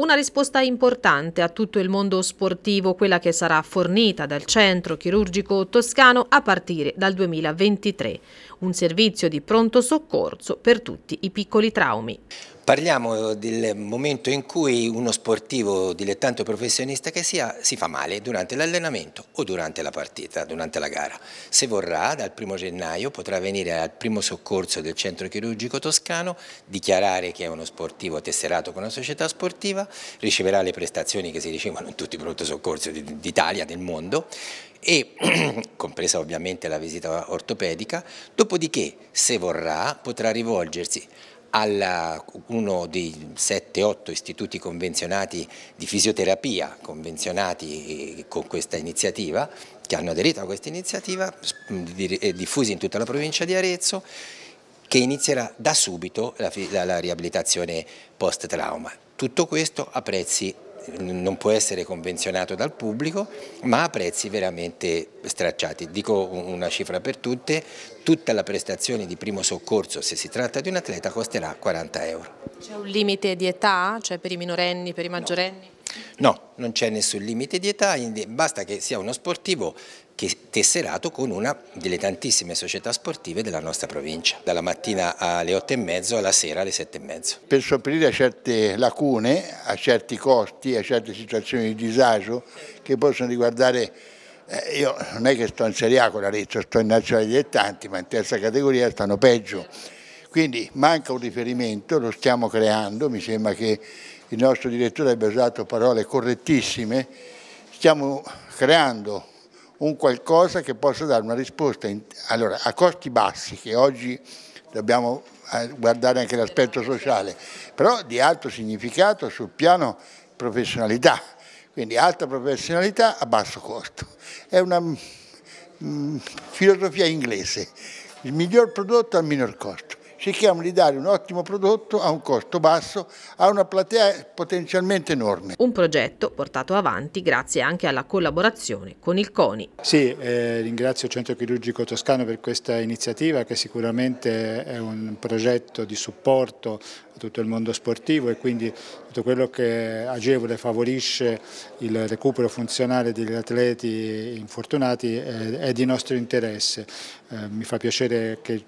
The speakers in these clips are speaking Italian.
Una risposta importante a tutto il mondo sportivo, quella che sarà fornita dal Centro Chirurgico Toscano a partire dal 2023. Un servizio di pronto soccorso per tutti i piccoli traumi. Parliamo del momento in cui uno sportivo dilettante o professionista che sia si fa male durante l'allenamento o durante la partita, durante la gara. Se vorrà, dal primo gennaio potrà venire al primo soccorso del centro chirurgico toscano, dichiarare che è uno sportivo tesserato con una società sportiva, riceverà le prestazioni che si ricevono in tutti i pronto soccorso d'Italia, del mondo e compresa ovviamente la visita ortopedica, dopodiché se vorrà potrà rivolgersi alla, uno dei 7-8 istituti convenzionati di fisioterapia convenzionati eh, con questa iniziativa, che hanno aderito a questa iniziativa, diffusi in tutta la provincia di Arezzo, che inizierà da subito la, la, la riabilitazione post-trauma. Tutto questo a prezzi non può essere convenzionato dal pubblico, ma a prezzi veramente stracciati. Dico una cifra per tutte, tutta la prestazione di primo soccorso, se si tratta di un atleta, costerà 40 euro. C'è un limite di età, cioè per i minorenni, per i maggiorenni? No. No, non c'è nessun limite di età, basta che sia uno sportivo che tesserato con una delle tantissime società sportive della nostra provincia, dalla mattina alle 8 e mezzo alla sera alle 7 e mezzo. Per sopperire a certe lacune, a certi costi, a certe situazioni di disagio che possono riguardare eh, io non è che sto in Serie A con l'Arezzo, sto in Nazionale Dilettanti, ma in terza categoria stanno peggio. Quindi manca un riferimento, lo stiamo creando, mi sembra che il nostro direttore abbia usato parole correttissime, stiamo creando un qualcosa che possa dare una risposta in, allora, a costi bassi, che oggi dobbiamo eh, guardare anche l'aspetto sociale, però di alto significato sul piano professionalità, quindi alta professionalità a basso costo. È una mh, mm, mm, filosofia inglese, il miglior prodotto al minor costo cerchiamo di dare un ottimo prodotto a un costo basso, a una platea potenzialmente enorme. Un progetto portato avanti grazie anche alla collaborazione con il CONI. Sì, eh, ringrazio il Centro Chirurgico Toscano per questa iniziativa che sicuramente è un progetto di supporto tutto il mondo sportivo e quindi tutto quello che agevole e favorisce il recupero funzionale degli atleti infortunati eh, è, di nostro interesse. Eh, mi fa piacere che, eh,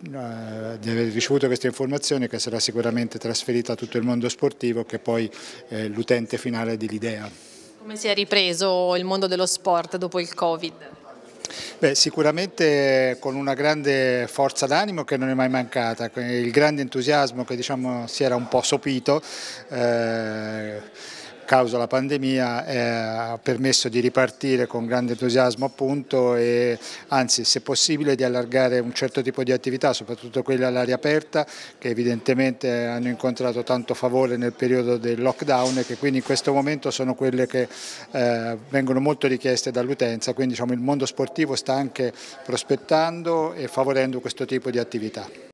di aver ricevuto questa informazione che sarà sicuramente trasferita a tutto il mondo sportivo che poi è l'utente finale dell'idea. Come si è ripreso il mondo dello sport dopo il Covid? Beh, sicuramente con una grande forza d'animo che non è mai mancata, il grande entusiasmo che diciamo, si era un po' sopito. Eh, causa della pandemia eh, ha permesso di ripartire con grande entusiasmo appunto e anzi se possibile di allargare un certo tipo di attività, soprattutto quelle all'aria aperta che evidentemente hanno incontrato tanto favore nel periodo del lockdown e che quindi in questo momento sono quelle che eh, vengono molto richieste dall'utenza, quindi diciamo, il mondo sportivo sta anche prospettando e favorendo questo tipo di attività.